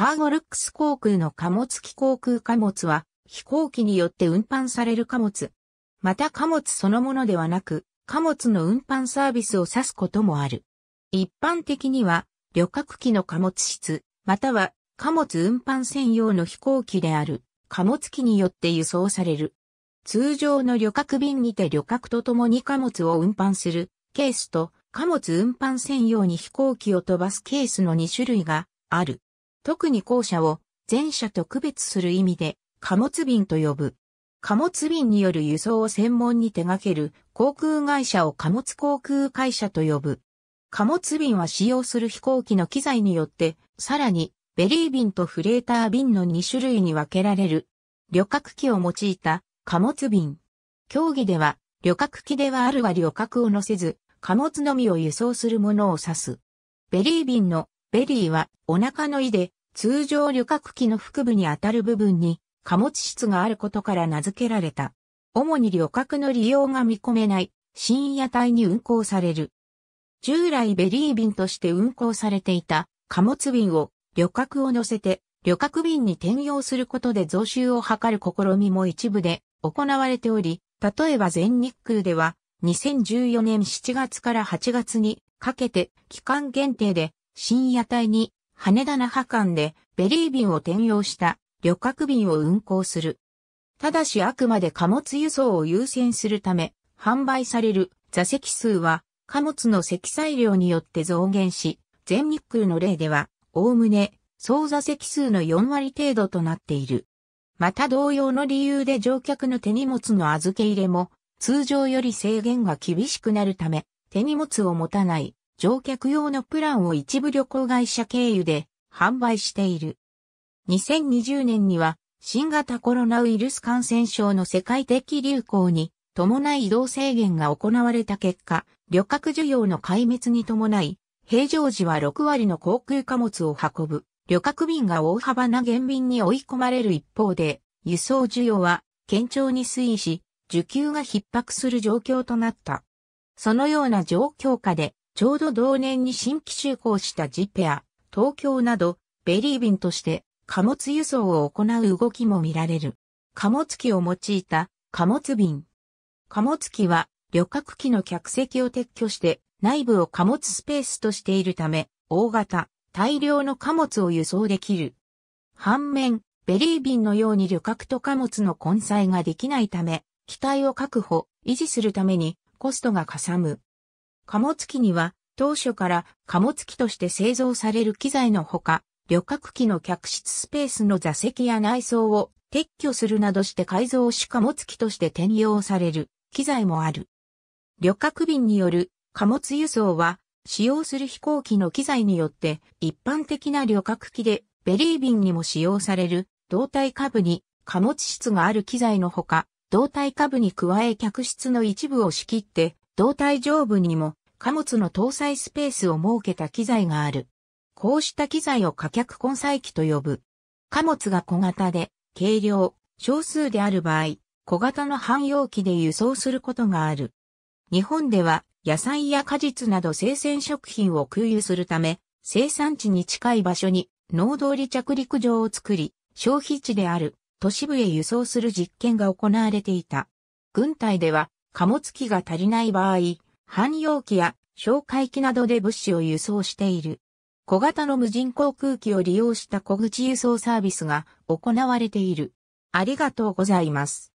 カーゴルックス航空の貨物機航空貨物は、飛行機によって運搬される貨物。また貨物そのものではなく、貨物の運搬サービスを指すこともある。一般的には、旅客機の貨物室、または貨物運搬専用の飛行機である、貨物機によって輸送される。通常の旅客便にて旅客と共に貨物を運搬するケースと、貨物運搬専用に飛行機を飛ばすケースの2種類がある。特に後者を前者と区別する意味で貨物便と呼ぶ。貨物便による輸送を専門に手掛ける航空会社を貨物航空会社と呼ぶ。貨物便は使用する飛行機の機材によって、さらにベリー便とフレーター便の2種類に分けられる。旅客機を用いた貨物便。競技では、旅客機ではあるは旅客を乗せず、貨物のみを輸送するものを指す。ベリー便のベリーはお腹の胃で通常旅客機の腹部にあたる部分に貨物室があることから名付けられた。主に旅客の利用が見込めない深夜帯に運行される。従来ベリー便として運行されていた貨物便を旅客を乗せて旅客便に転用することで増収を図る試みも一部で行われており、例えば全日空では2014年7月から8月にかけて期間限定で深夜帯に羽田那覇間でベリー便を転用した旅客便を運行する。ただしあくまで貨物輸送を優先するため、販売される座席数は貨物の積載量によって増減し、全日空の例では、おおむね総座席数の4割程度となっている。また同様の理由で乗客の手荷物の預け入れも通常より制限が厳しくなるため、手荷物を持たない乗客用のプランを一部旅行会社経由で販売している。2020年には新型コロナウイルス感染症の世界的流行に伴い移動制限が行われた結果、旅客需要の壊滅に伴い、平常時は6割の航空貨物を運ぶ旅客便が大幅な減便に追い込まれる一方で、輸送需要は堅調に推移し、需給が逼迫する状況となった。そのような状況下で、ちょうど同年に新規就航したジペア、東京など、ベリー便として貨物輸送を行う動きも見られる。貨物機を用いた貨物便。貨物機は旅客機の客席を撤去して内部を貨物スペースとしているため、大型、大量の貨物を輸送できる。反面、ベリー便のように旅客と貨物の混載ができないため、機体を確保、維持するためにコストがかさむ。貨物機には当初から貨物機として製造される機材のほか、旅客機の客室スペースの座席や内装を撤去するなどして改造し貨物機として転用される機材もある。旅客便による貨物輸送は使用する飛行機の機材によって一般的な旅客機でベリー便にも使用される胴体下部に貨物室がある機材のほか、胴体下部に加え客室の一部を仕切って胴体上部にも貨物の搭載スペースを設けた機材がある。こうした機材を貨客混載機と呼ぶ。貨物が小型で、軽量、少数である場合、小型の汎用機で輸送することがある。日本では、野菜や果実など生鮮食品を空輸するため、生産地に近い場所に農道離着陸場を作り、消費地である都市部へ輸送する実験が行われていた。軍隊では貨物機が足りない場合、汎用機や哨戒機などで物資を輸送している。小型の無人航空機を利用した小口輸送サービスが行われている。ありがとうございます。